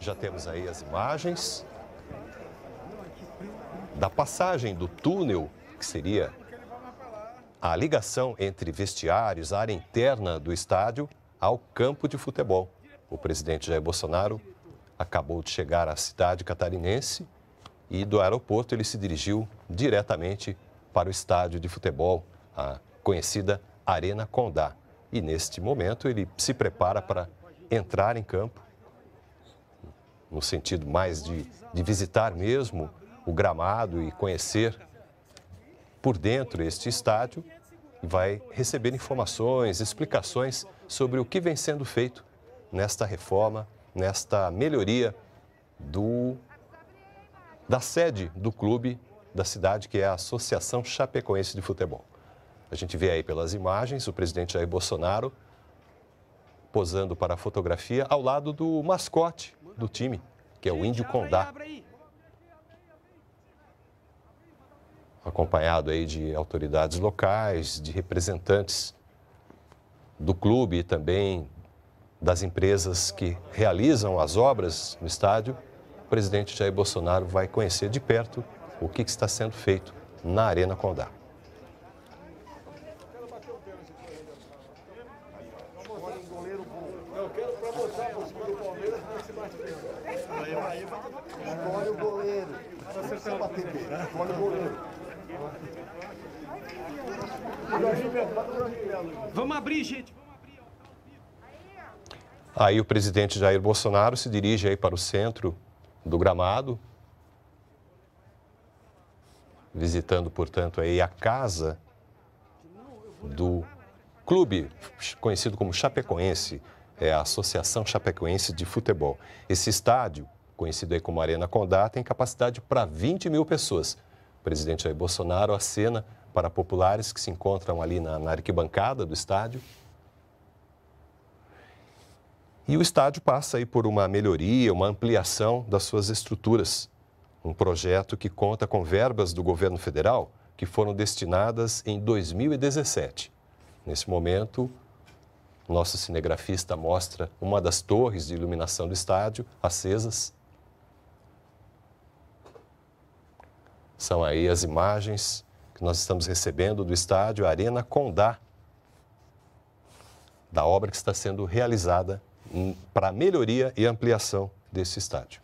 Já temos aí as imagens da passagem do túnel, que seria a ligação entre vestiários, área interna do estádio, ao campo de futebol. O presidente Jair Bolsonaro acabou de chegar à cidade catarinense e do aeroporto ele se dirigiu diretamente para o estádio de futebol, a conhecida Arena Condá. E neste momento ele se prepara para entrar em campo no sentido mais de, de visitar mesmo o gramado e conhecer por dentro este estádio e vai receber informações, explicações sobre o que vem sendo feito nesta reforma, nesta melhoria do da sede do clube da cidade, que é a Associação Chapecoense de Futebol. A gente vê aí pelas imagens o presidente Jair Bolsonaro posando para a fotografia ao lado do mascote do time, que é o Índio Condá. Acompanhado aí de autoridades locais, de representantes do clube e também das empresas que realizam as obras no estádio, o presidente Jair Bolsonaro vai conhecer de perto o que está sendo feito na Arena Condá. só bater Olha o goleiro. Vamos abrir, gente. Tá aí o presidente Jair Bolsonaro se dirige aí para o centro do gramado, visitando, portanto, aí a casa do clube conhecido como Chapecoense, é a Associação Chapecoense de Futebol. Esse estádio conhecido aí como Arena Condá, tem capacidade para 20 mil pessoas. O presidente Jair Bolsonaro acena para populares que se encontram ali na, na arquibancada do estádio. E o estádio passa aí por uma melhoria, uma ampliação das suas estruturas. Um projeto que conta com verbas do governo federal que foram destinadas em 2017. Nesse momento, nosso cinegrafista mostra uma das torres de iluminação do estádio acesas São aí as imagens que nós estamos recebendo do estádio Arena Condá, da obra que está sendo realizada para melhoria e ampliação desse estádio.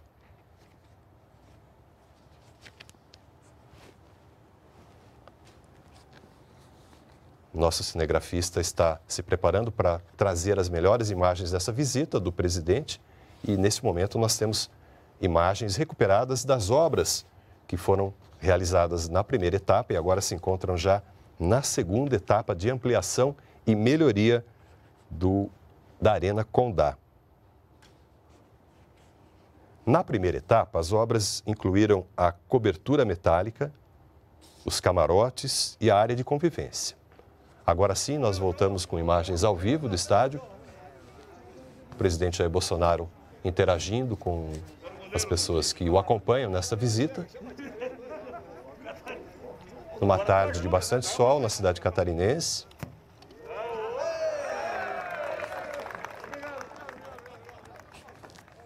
Nosso cinegrafista está se preparando para trazer as melhores imagens dessa visita do presidente e, nesse momento, nós temos imagens recuperadas das obras que foram realizadas na primeira etapa e agora se encontram já na segunda etapa de ampliação e melhoria do, da Arena Condá. Na primeira etapa, as obras incluíram a cobertura metálica, os camarotes e a área de convivência. Agora sim, nós voltamos com imagens ao vivo do estádio. O presidente Jair Bolsonaro interagindo com as pessoas que o acompanham nessa visita. Numa tarde de bastante sol na cidade catarinense.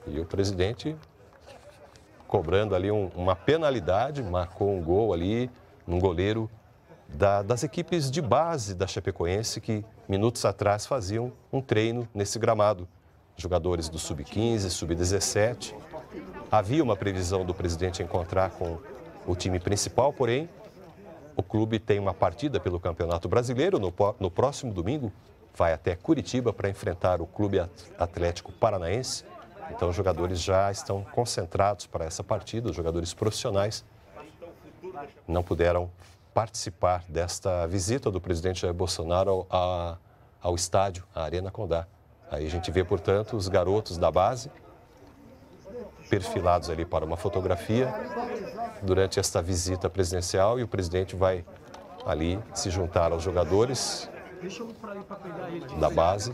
E o presidente cobrando ali um, uma penalidade, marcou um gol ali num goleiro da, das equipes de base da Chapecoense que minutos atrás faziam um treino nesse gramado jogadores do sub-15, sub-17. Havia uma previsão do presidente encontrar com o time principal, porém, o clube tem uma partida pelo Campeonato Brasileiro no, no próximo domingo. Vai até Curitiba para enfrentar o Clube Atlético Paranaense. Então, os jogadores já estão concentrados para essa partida, os jogadores profissionais não puderam participar desta visita do presidente Jair Bolsonaro ao, ao estádio, à Arena Condá, Aí a gente vê, portanto, os garotos da base perfilados ali para uma fotografia durante esta visita presidencial e o presidente vai ali se juntar aos jogadores da base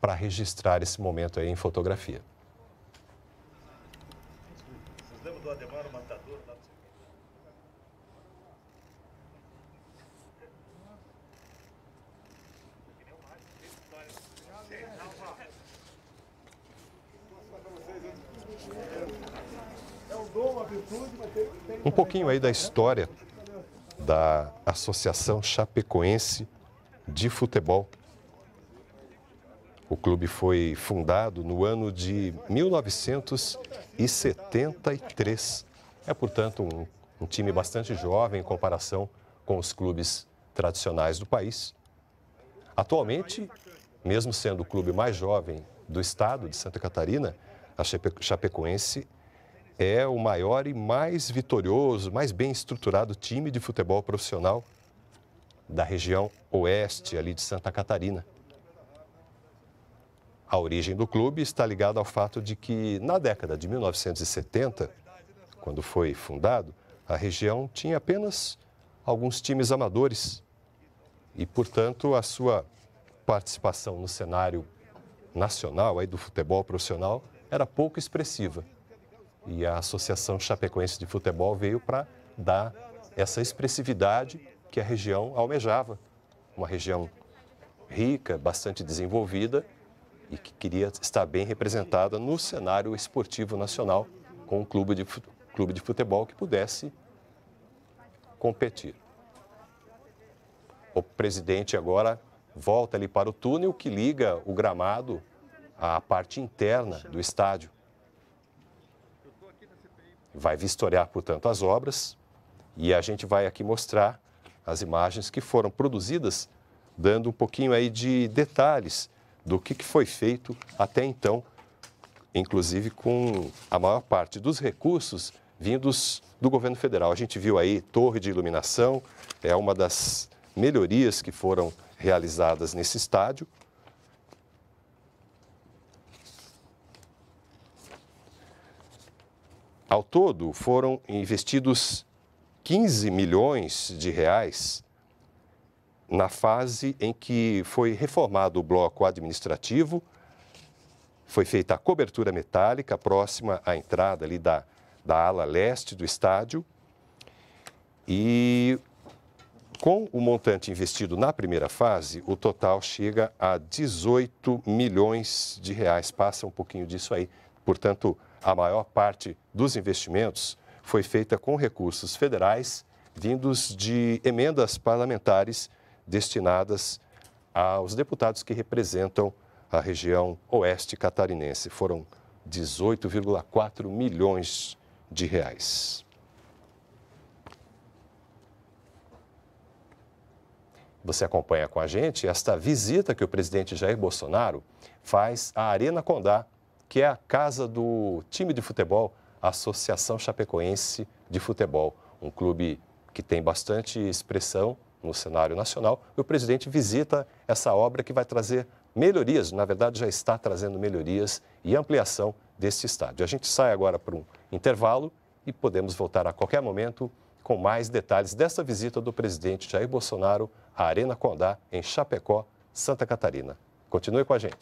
para registrar esse momento aí em fotografia. Vocês lembram do Ademar Matador lá do Um pouquinho aí da história da Associação Chapecoense de Futebol. O clube foi fundado no ano de 1973. É, portanto, um, um time bastante jovem em comparação com os clubes tradicionais do país. Atualmente, mesmo sendo o clube mais jovem do estado de Santa Catarina, a Chapecoense é o maior e mais vitorioso, mais bem estruturado time de futebol profissional da região oeste ali de Santa Catarina. A origem do clube está ligada ao fato de que, na década de 1970, quando foi fundado, a região tinha apenas alguns times amadores e, portanto, a sua participação no cenário nacional aí do futebol profissional era pouco expressiva. E a Associação Chapecoense de Futebol veio para dar essa expressividade que a região almejava. Uma região rica, bastante desenvolvida e que queria estar bem representada no cenário esportivo nacional, com um clube de, clube de futebol que pudesse competir. O presidente agora volta ali para o túnel que liga o gramado à parte interna do estádio vai vistoriar, portanto, as obras e a gente vai aqui mostrar as imagens que foram produzidas, dando um pouquinho aí de detalhes do que, que foi feito até então, inclusive com a maior parte dos recursos vindos do governo federal. A gente viu aí torre de iluminação, é uma das melhorias que foram realizadas nesse estádio. Ao todo, foram investidos 15 milhões de reais na fase em que foi reformado o bloco administrativo, foi feita a cobertura metálica próxima à entrada ali da, da ala leste do estádio e com o montante investido na primeira fase, o total chega a 18 milhões de reais. Passa um pouquinho disso aí. Portanto, a maior parte dos investimentos foi feita com recursos federais vindos de emendas parlamentares destinadas aos deputados que representam a região oeste catarinense. Foram 18,4 milhões de reais. Você acompanha com a gente esta visita que o presidente Jair Bolsonaro faz à Arena Condá, que é a casa do time de futebol, a Associação Chapecoense de Futebol, um clube que tem bastante expressão no cenário nacional. E o presidente visita essa obra que vai trazer melhorias, na verdade já está trazendo melhorias e ampliação deste estádio. A gente sai agora para um intervalo e podemos voltar a qualquer momento com mais detalhes dessa visita do presidente Jair Bolsonaro à Arena Condá, em Chapecó, Santa Catarina. Continue com a gente.